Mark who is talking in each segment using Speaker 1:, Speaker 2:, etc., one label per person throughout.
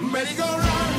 Speaker 1: merry go run.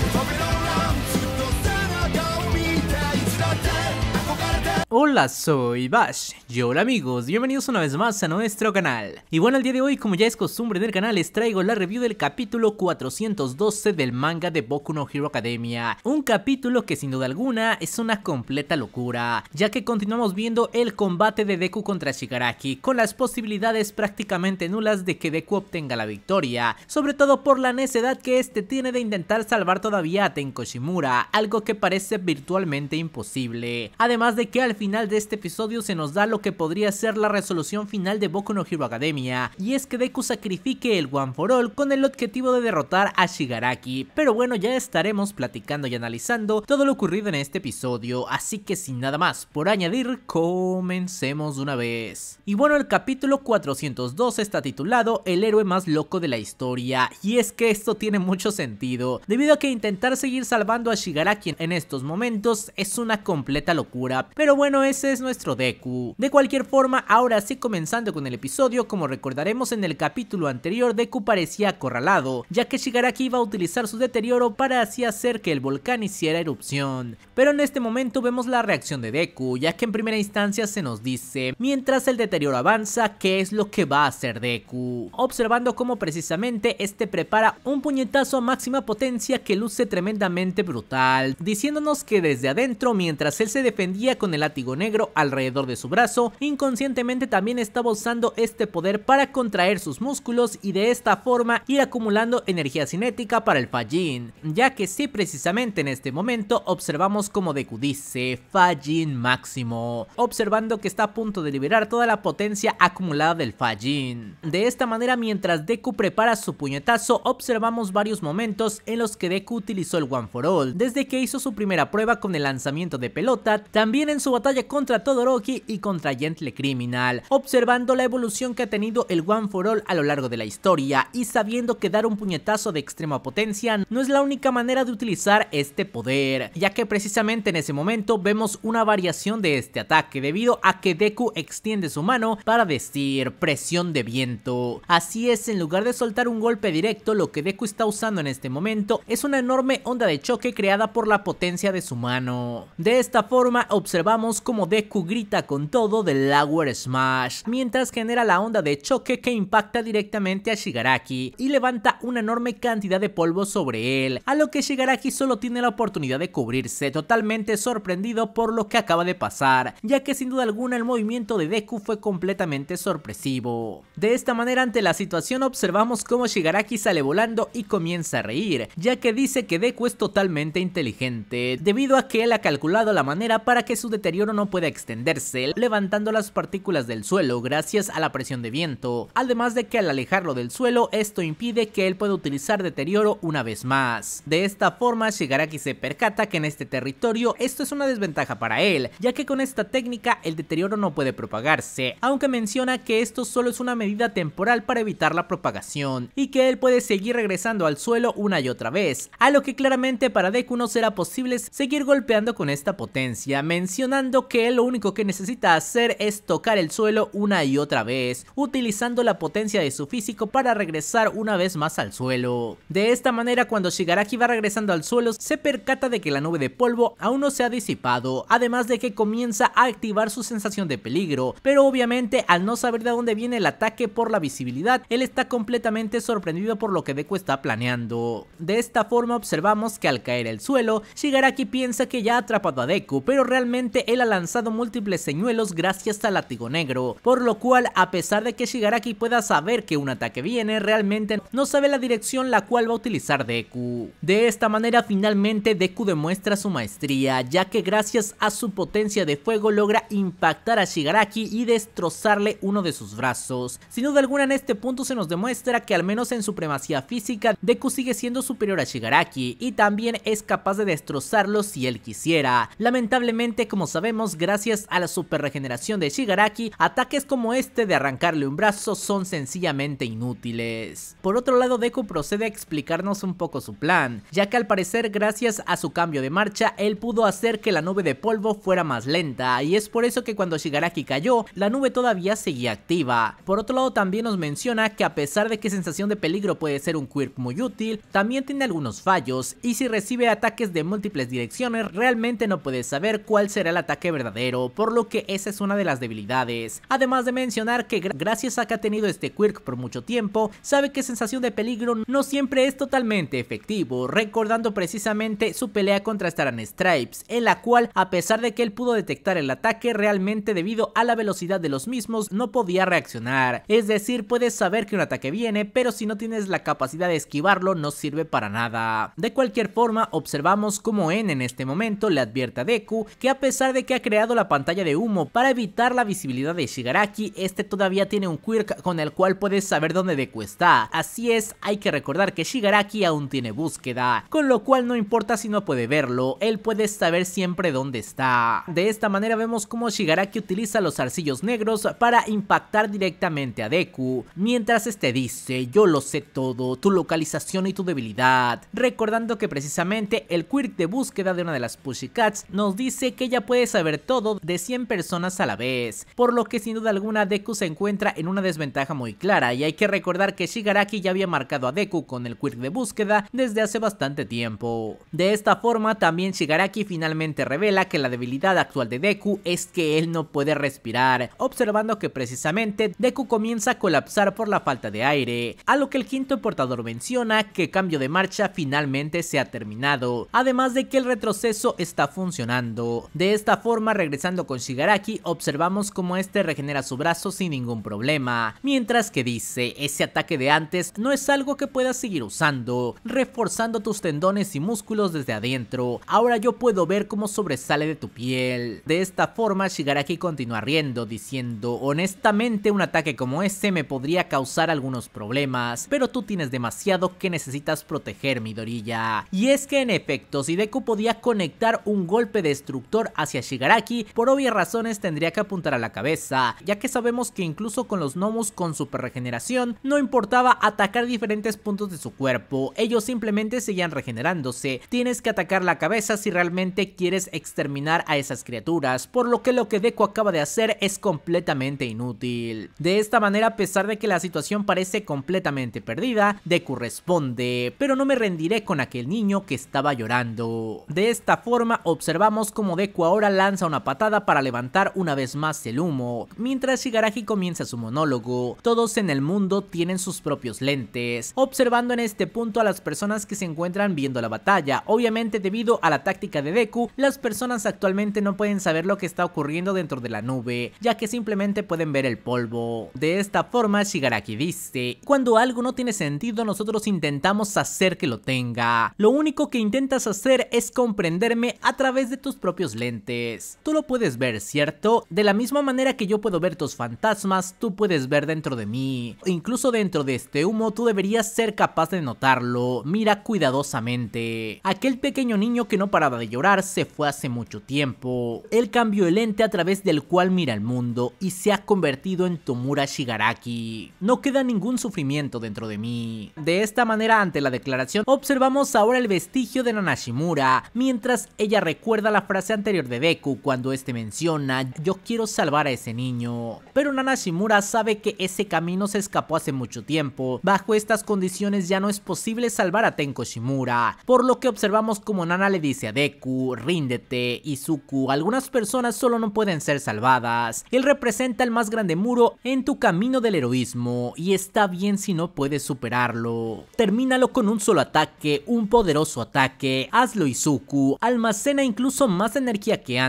Speaker 1: Hola, soy Bash. Y hola amigos, bienvenidos una vez más a nuestro canal. Y bueno, el día de hoy, como ya es costumbre del canal, les traigo la review del capítulo 412 del manga de Boku no Hero Academia. Un capítulo que sin duda alguna es una completa locura, ya que continuamos viendo el combate de Deku contra Shigaraki, con las posibilidades prácticamente nulas de que Deku obtenga la victoria, sobre todo por la necedad que este tiene de intentar salvar todavía a Tenko Shimura, algo que parece virtualmente imposible. Además de que al final de este episodio se nos da lo que podría ser la resolución final de Boku no Hero Academia, y es que Deku sacrifique el One for All con el objetivo de derrotar a Shigaraki, pero bueno ya estaremos platicando y analizando todo lo ocurrido en este episodio, así que sin nada más por añadir, comencemos una vez. Y bueno el capítulo 402 está titulado El héroe más loco de la historia, y es que esto tiene mucho sentido, debido a que intentar seguir salvando a Shigaraki en estos momentos es una completa locura, pero bueno bueno, ese es nuestro Deku. De cualquier forma, ahora sí comenzando con el episodio, como recordaremos en el capítulo anterior, Deku parecía acorralado, ya que Shigaraki iba a utilizar su deterioro para así hacer que el volcán hiciera erupción. Pero en este momento vemos la reacción de Deku, ya que en primera instancia se nos dice, mientras el deterioro avanza, ¿qué es lo que va a hacer Deku? Observando cómo precisamente este prepara un puñetazo a máxima potencia que luce tremendamente brutal, diciéndonos que desde adentro, mientras él se defendía con el ataque negro alrededor de su brazo, inconscientemente también estaba usando este poder para contraer sus músculos y de esta forma ir acumulando energía cinética para el Fajin ya que sí precisamente en este momento observamos como Deku dice Fajin máximo, observando que está a punto de liberar toda la potencia acumulada del Fajin De esta manera mientras Deku prepara su puñetazo observamos varios momentos en los que Deku utilizó el One for All, desde que hizo su primera prueba con el lanzamiento de pelota, también en su batalla contra Todoroki y contra Gentle Criminal, observando la evolución que ha tenido el One for All a lo largo de la historia y sabiendo que dar un puñetazo de extrema potencia no es la única manera de utilizar este poder, ya que precisamente en ese momento vemos una variación de este ataque debido a que Deku extiende su mano para decir presión de viento. Así es, en lugar de soltar un golpe directo, lo que Deku está usando en este momento es una enorme onda de choque creada por la potencia de su mano. De esta forma observamos como Deku grita con todo del Lower Smash, mientras genera la onda de choque que impacta directamente a Shigaraki y levanta una enorme cantidad de polvo sobre él, a lo que Shigaraki solo tiene la oportunidad de cubrirse, totalmente sorprendido por lo que acaba de pasar, ya que sin duda alguna el movimiento de Deku fue completamente sorpresivo. De esta manera ante la situación observamos cómo Shigaraki sale volando y comienza a reír, ya que dice que Deku es totalmente inteligente, debido a que él ha calculado la manera para que su deterioro no puede extenderse, levantando las partículas del suelo gracias a la presión de viento, además de que al alejarlo del suelo esto impide que él pueda utilizar deterioro una vez más. De esta forma que se percata que en este territorio esto es una desventaja para él, ya que con esta técnica el deterioro no puede propagarse, aunque menciona que esto solo es una medida temporal para evitar la propagación, y que él puede seguir regresando al suelo una y otra vez, a lo que claramente para Deku no será posible seguir golpeando con esta potencia, mencionando que que lo único que necesita hacer es tocar el suelo una y otra vez, utilizando la potencia de su físico para regresar una vez más al suelo. De esta manera cuando Shigaraki va regresando al suelo se percata de que la nube de polvo aún no se ha disipado, además de que comienza a activar su sensación de peligro, pero obviamente al no saber de dónde viene el ataque por la visibilidad, él está completamente sorprendido por lo que Deku está planeando. De esta forma observamos que al caer el suelo, Shigaraki piensa que ya ha atrapado a Deku, pero realmente él lanzado múltiples señuelos gracias al látigo negro, por lo cual a pesar de que Shigaraki pueda saber que un ataque viene, realmente no sabe la dirección la cual va a utilizar Deku. De esta manera finalmente Deku demuestra su maestría, ya que gracias a su potencia de fuego logra impactar a Shigaraki y destrozarle uno de sus brazos. Sin duda alguna en este punto se nos demuestra que al menos en supremacía física, Deku sigue siendo superior a Shigaraki y también es capaz de destrozarlo si él quisiera. Lamentablemente como sabemos gracias a la super regeneración de Shigaraki, ataques como este de arrancarle un brazo son sencillamente inútiles. Por otro lado, Deku procede a explicarnos un poco su plan, ya que al parecer gracias a su cambio de marcha, él pudo hacer que la nube de polvo fuera más lenta, y es por eso que cuando Shigaraki cayó, la nube todavía seguía activa. Por otro lado, también nos menciona que a pesar de que sensación de peligro puede ser un quirk muy útil, también tiene algunos fallos, y si recibe ataques de múltiples direcciones, realmente no puedes saber cuál será el ataque verdadero, por lo que esa es una de las debilidades. Además de mencionar que gracias a que ha tenido este quirk por mucho tiempo, sabe que sensación de peligro no siempre es totalmente efectivo, recordando precisamente su pelea contra Staran Stripes, en la cual a pesar de que él pudo detectar el ataque realmente debido a la velocidad de los mismos no podía reaccionar, es decir puedes saber que un ataque viene pero si no tienes la capacidad de esquivarlo no sirve para nada. De cualquier forma observamos como En en este momento le advierta a Deku que a pesar de que ha creado la pantalla de humo para evitar la visibilidad de Shigaraki, este todavía tiene un quirk con el cual puedes saber dónde Deku está. Así es, hay que recordar que Shigaraki aún tiene búsqueda, con lo cual no importa si no puede verlo, él puede saber siempre dónde está. De esta manera vemos cómo Shigaraki utiliza los arcillos negros para impactar directamente a Deku, mientras este dice, yo lo sé todo, tu localización y tu debilidad, recordando que precisamente el quirk de búsqueda de una de las Cats nos dice que ella puede saber ver todo de 100 personas a la vez, por lo que sin duda alguna Deku se encuentra en una desventaja muy clara y hay que recordar que Shigaraki ya había marcado a Deku con el quirk de búsqueda desde hace bastante tiempo. De esta forma también Shigaraki finalmente revela que la debilidad actual de Deku es que él no puede respirar, observando que precisamente Deku comienza a colapsar por la falta de aire, a lo que el quinto portador menciona que cambio de marcha finalmente se ha terminado, además de que el retroceso está funcionando. De esta forma forma, regresando con Shigaraki, observamos cómo este regenera su brazo sin ningún problema, mientras que dice, ese ataque de antes no es algo que puedas seguir usando, reforzando tus tendones y músculos desde adentro, ahora yo puedo ver cómo sobresale de tu piel. De esta forma, Shigaraki continúa riendo, diciendo, honestamente un ataque como este me podría causar algunos problemas, pero tú tienes demasiado que necesitas proteger Midoriya. Y es que en efecto, si Deku podía conectar un golpe destructor hacia Shigaraki, Garaki, por obvias razones tendría que apuntar a la cabeza, ya que sabemos que incluso con los gnomos con super regeneración, no importaba atacar diferentes puntos de su cuerpo, ellos simplemente seguían regenerándose, tienes que atacar la cabeza si realmente quieres exterminar a esas criaturas, por lo que lo que Deku acaba de hacer es completamente inútil. De esta manera, a pesar de que la situación parece completamente perdida, Deku responde, pero no me rendiré con aquel niño que estaba llorando. De esta forma, observamos como Deku ahora la lanza una patada para levantar una vez más el humo, mientras Shigaraki comienza su monólogo. Todos en el mundo tienen sus propios lentes, observando en este punto a las personas que se encuentran viendo la batalla. Obviamente debido a la táctica de Deku, las personas actualmente no pueden saber lo que está ocurriendo dentro de la nube, ya que simplemente pueden ver el polvo. De esta forma Shigaraki dice, cuando algo no tiene sentido nosotros intentamos hacer que lo tenga. Lo único que intentas hacer es comprenderme a través de tus propios lentes. Tú lo puedes ver, ¿cierto? De la misma manera que yo puedo ver tus fantasmas, tú puedes ver dentro de mí. Incluso dentro de este humo, tú deberías ser capaz de notarlo. Mira cuidadosamente. Aquel pequeño niño que no paraba de llorar se fue hace mucho tiempo. Él cambió el ente a través del cual mira el mundo y se ha convertido en Tomura Shigaraki. No queda ningún sufrimiento dentro de mí. De esta manera, ante la declaración, observamos ahora el vestigio de Nanashimura, mientras ella recuerda la frase anterior de Deku cuando este menciona, yo quiero salvar a ese niño. Pero Nana Shimura sabe que ese camino se escapó hace mucho tiempo, bajo estas condiciones ya no es posible salvar a Tenko Shimura, por lo que observamos como Nana le dice a Deku, ríndete, Izuku, algunas personas solo no pueden ser salvadas, él representa el más grande muro en tu camino del heroísmo, y está bien si no puedes superarlo. Termínalo con un solo ataque, un poderoso ataque, hazlo Izuku, almacena incluso más energía que antes,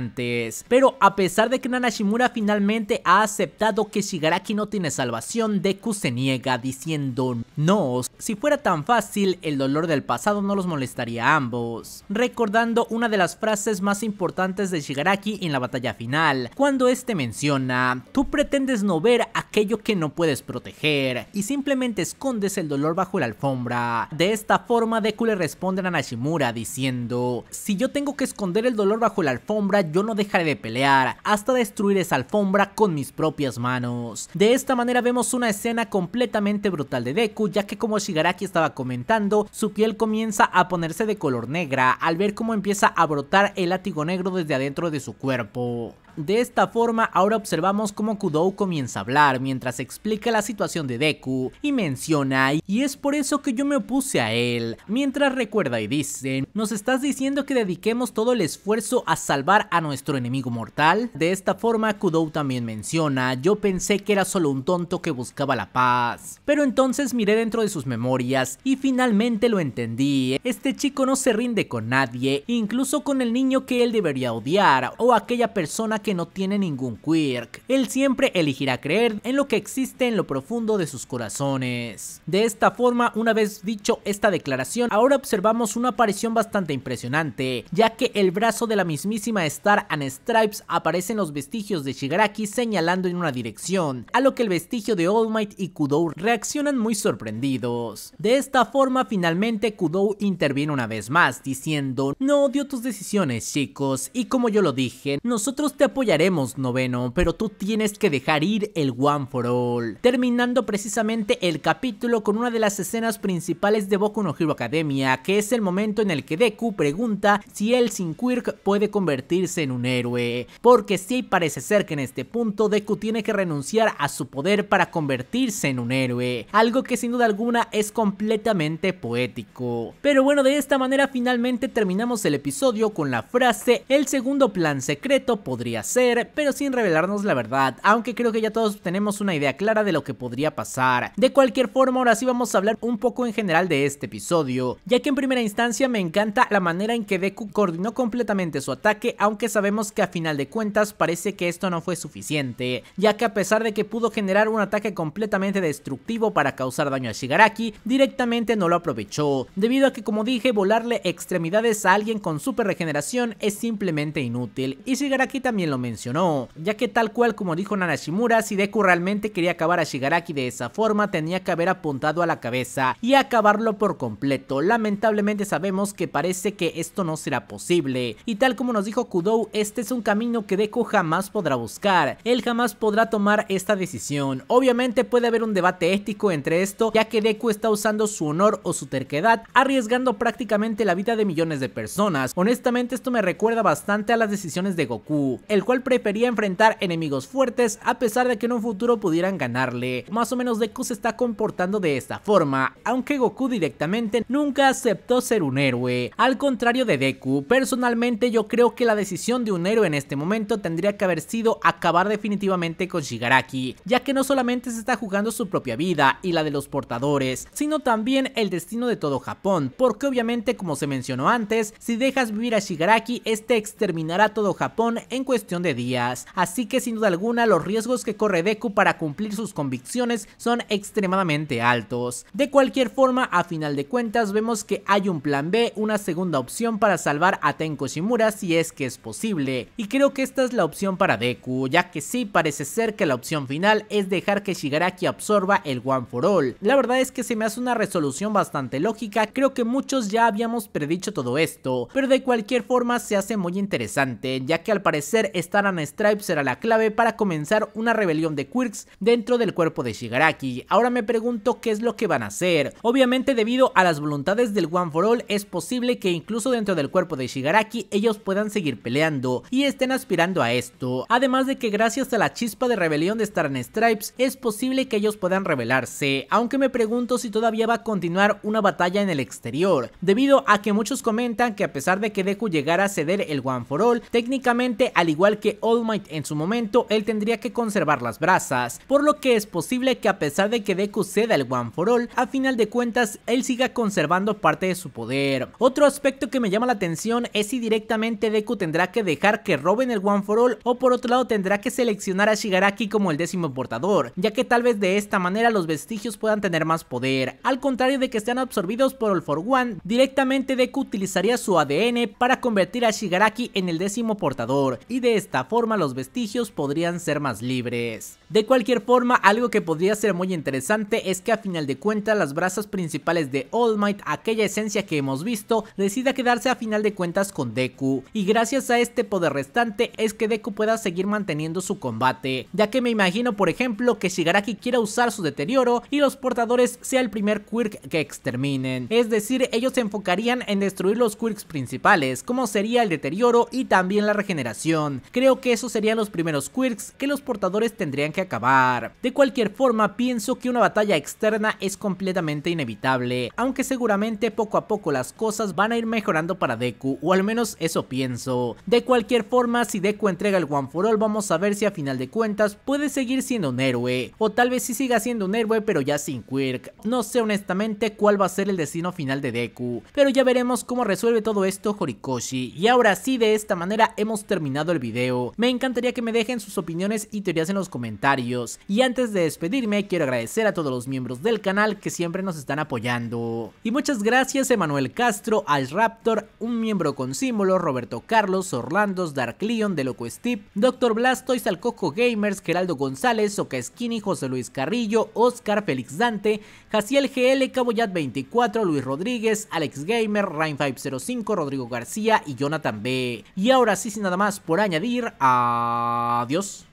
Speaker 1: pero a pesar de que Nanashimura finalmente ha aceptado que Shigaraki no tiene salvación, Deku se niega diciendo no, si fuera tan fácil el dolor del pasado no los molestaría a ambos, recordando una de las frases más importantes de Shigaraki en la batalla final, cuando este menciona, tú pretendes no ver aquello que no puedes proteger y simplemente escondes el dolor bajo la alfombra. De esta forma Deku le responde a Nanashimura diciendo, si yo tengo que esconder el dolor bajo la alfombra yo no dejaré de pelear hasta destruir esa alfombra con mis propias manos. De esta manera vemos una escena completamente brutal de Deku, ya que como Shigaraki estaba comentando, su piel comienza a ponerse de color negra al ver cómo empieza a brotar el látigo negro desde adentro de su cuerpo. De esta forma, ahora observamos cómo Kudou comienza a hablar mientras explica la situación de Deku y menciona, y es por eso que yo me opuse a él. Mientras recuerda y dice, nos estás diciendo que dediquemos todo el esfuerzo a salvar a nuestro enemigo mortal. De esta forma, Kudou también menciona, yo pensé que era solo un tonto que buscaba la paz. Pero entonces miré dentro de sus memorias y finalmente lo entendí. Este chico no se rinde con nadie, incluso con el niño que él debería odiar o aquella persona que no tiene ningún quirk. Él siempre elegirá creer en lo que existe en lo profundo de sus corazones. De esta forma, una vez dicho esta declaración, ahora observamos una aparición bastante impresionante, ya que el brazo de la mismísima Star and Stripes aparece en los vestigios de Shigaraki señalando en una dirección, a lo que el vestigio de All Might y Kudou reaccionan muy sorprendidos. De esta forma, finalmente Kudou interviene una vez más, diciendo, no odio tus decisiones chicos, y como yo lo dije, nosotros te apoyamos apoyaremos, noveno, pero tú tienes que dejar ir el One for All. Terminando precisamente el capítulo con una de las escenas principales de Boku no Hero Academia, que es el momento en el que Deku pregunta si él sin Quirk puede convertirse en un héroe. Porque sí parece ser que en este punto Deku tiene que renunciar a su poder para convertirse en un héroe. Algo que sin duda alguna es completamente poético. Pero bueno, de esta manera finalmente terminamos el episodio con la frase, el segundo plan secreto podría ser ser, pero sin revelarnos la verdad, aunque creo que ya todos tenemos una idea clara de lo que podría pasar. De cualquier forma, ahora sí vamos a hablar un poco en general de este episodio, ya que en primera instancia me encanta la manera en que Deku coordinó completamente su ataque, aunque sabemos que a final de cuentas parece que esto no fue suficiente, ya que a pesar de que pudo generar un ataque completamente destructivo para causar daño a Shigaraki, directamente no lo aprovechó, debido a que como dije, volarle extremidades a alguien con super regeneración es simplemente inútil, y Shigaraki también lo mencionó, ya que tal cual como dijo Nanashimura, si Deku realmente quería acabar a Shigaraki de esa forma, tenía que haber apuntado a la cabeza y acabarlo por completo. Lamentablemente sabemos que parece que esto no será posible, y tal como nos dijo Kudou, este es un camino que Deku jamás podrá buscar, él jamás podrá tomar esta decisión. Obviamente puede haber un debate ético entre esto, ya que Deku está usando su honor o su terquedad, arriesgando prácticamente la vida de millones de personas. Honestamente esto me recuerda bastante a las decisiones de Goku el cual prefería enfrentar enemigos fuertes a pesar de que en un futuro pudieran ganarle. Más o menos Deku se está comportando de esta forma, aunque Goku directamente nunca aceptó ser un héroe. Al contrario de Deku, personalmente yo creo que la decisión de un héroe en este momento tendría que haber sido acabar definitivamente con Shigaraki, ya que no solamente se está jugando su propia vida y la de los portadores, sino también el destino de todo Japón, porque obviamente como se mencionó antes, si dejas vivir a Shigaraki, este exterminará todo Japón en cuestión de días. Así que sin duda alguna los riesgos que corre Deku para cumplir sus convicciones son extremadamente altos. De cualquier forma, a final de cuentas vemos que hay un plan B, una segunda opción para salvar a Tenko Shimura si es que es posible. Y creo que esta es la opción para Deku, ya que sí parece ser que la opción final es dejar que Shigaraki absorba el One for All. La verdad es que se me hace una resolución bastante lógica, creo que muchos ya habíamos predicho todo esto, pero de cualquier forma se hace muy interesante, ya que al parecer Staran and Stripes será la clave para comenzar una rebelión de Quirks dentro del cuerpo de Shigaraki. Ahora me pregunto qué es lo que van a hacer. Obviamente debido a las voluntades del One for All es posible que incluso dentro del cuerpo de Shigaraki ellos puedan seguir peleando y estén aspirando a esto. Además de que gracias a la chispa de rebelión de Star Stripes es posible que ellos puedan rebelarse, aunque me pregunto si todavía va a continuar una batalla en el exterior, debido a que muchos comentan que a pesar de que Deku llegara a ceder el One for All, técnicamente al igual que All Might en su momento, él tendría que conservar las brasas, por lo que es posible que a pesar de que Deku ceda el One for All, a final de cuentas él siga conservando parte de su poder. Otro aspecto que me llama la atención es si directamente Deku tendrá que dejar que roben el One for All o por otro lado tendrá que seleccionar a Shigaraki como el décimo portador, ya que tal vez de esta manera los vestigios puedan tener más poder. Al contrario de que sean absorbidos por All for One, directamente Deku utilizaría su ADN para convertir a Shigaraki en el décimo portador y de esta forma los vestigios podrían ser más libres. De cualquier forma, algo que podría ser muy interesante es que a final de cuentas las brasas principales de All Might, aquella esencia que hemos visto, decida quedarse a final de cuentas con Deku. Y gracias a este poder restante es que Deku pueda seguir manteniendo su combate, ya que me imagino por ejemplo que Shigaraki quiera usar su deterioro y los portadores sea el primer quirk que exterminen. Es decir, ellos se enfocarían en destruir los quirks principales, como sería el deterioro y también la regeneración. Creo que esos serían los primeros quirks que los portadores tendrían que acabar. De cualquier forma, pienso que una batalla externa es completamente inevitable, aunque seguramente poco a poco las cosas van a ir mejorando para Deku, o al menos eso pienso. De cualquier forma, si Deku entrega el One for All, vamos a ver si a final de cuentas puede seguir siendo un héroe, o tal vez si siga siendo un héroe pero ya sin Quirk. No sé honestamente cuál va a ser el destino final de Deku, pero ya veremos cómo resuelve todo esto Horikoshi. Y ahora sí, de esta manera hemos terminado el video me encantaría que me dejen sus opiniones y teorías en los comentarios. Y antes de despedirme, quiero agradecer a todos los miembros del canal que siempre nos están apoyando. Y muchas gracias Emanuel Castro, Ice Raptor, un miembro con símbolo, Roberto Carlos, Orlandos, Dark Leon, De Loco Steve, Dr. Blastoise, Alcoco Gamers, Geraldo González, Soca Skinny, José Luis Carrillo, Oscar, Félix Dante, Jaciel GL, Caboyat 24, Luis Rodríguez, Alex Gamer, Rain 505, Rodrigo García y Jonathan B. Y ahora sí, sin nada más por añadir, añadir a... Adiós.